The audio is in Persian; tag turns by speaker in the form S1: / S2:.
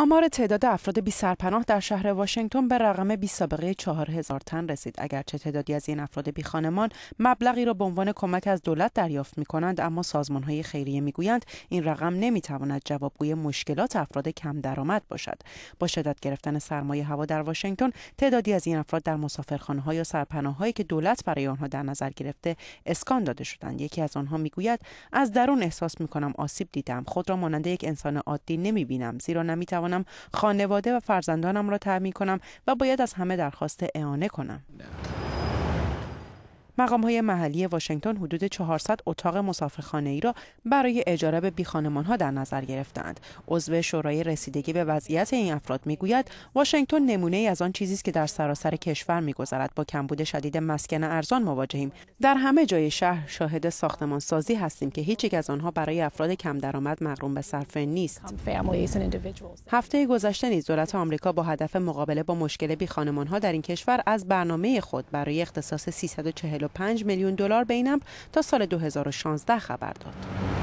S1: آمار تعداد افراد بی سرپناه در شهر واشنگتن به رقم بی سابقه هزار تن رسید اگرچه تعدادی از این افراد بی خانمان مبلغی را به عنوان کمک از دولت دریافت می کنند اما سازمان های خیریه می گویند این رقم نمی تواند جوابگوی مشکلات افراد کم درآمد باشد با شدت گرفتن سرمایه هوا در واشنگتن تعدادی از این افراد در مسافرخانه های و سرپناه که دولت برای آنها در نظر گرفته اسکان داده شدند یکی از آنها میگوید از درون احساس می کنم آسیب دیدم خود را مانند یک انسان عادی نمی بینم زیرا نمی خانواده و فرزندانم را تعمین کنم و باید از همه درخواست اعانه کنم مقام های محلی واشنگتن حدود 400 اتاق مسافرخانه ای را برای اجاره به بیخانمان ها در نظر گرفتند. عضو شورای رسیدگی به وضعیت این افراد میگوید واشنگتن نمونه ای از آن چیزی است که در سراسر کشور میگذرد با کمبود شدید مسکن ارزان مواجهیم. در همه جای شهر شاهد ساختمان سازی هستیم که هیچ یک از آنها برای افراد کم درآمد مغروم به صرفه نیست. هفته گذشته نیز دولت آمریکا با هدف مقابله با مشکل بیخانمان ها در این کشور از برنامه خود برای اختصاص 340 5 میلیون دلار به تا سال 2016 خبر داد.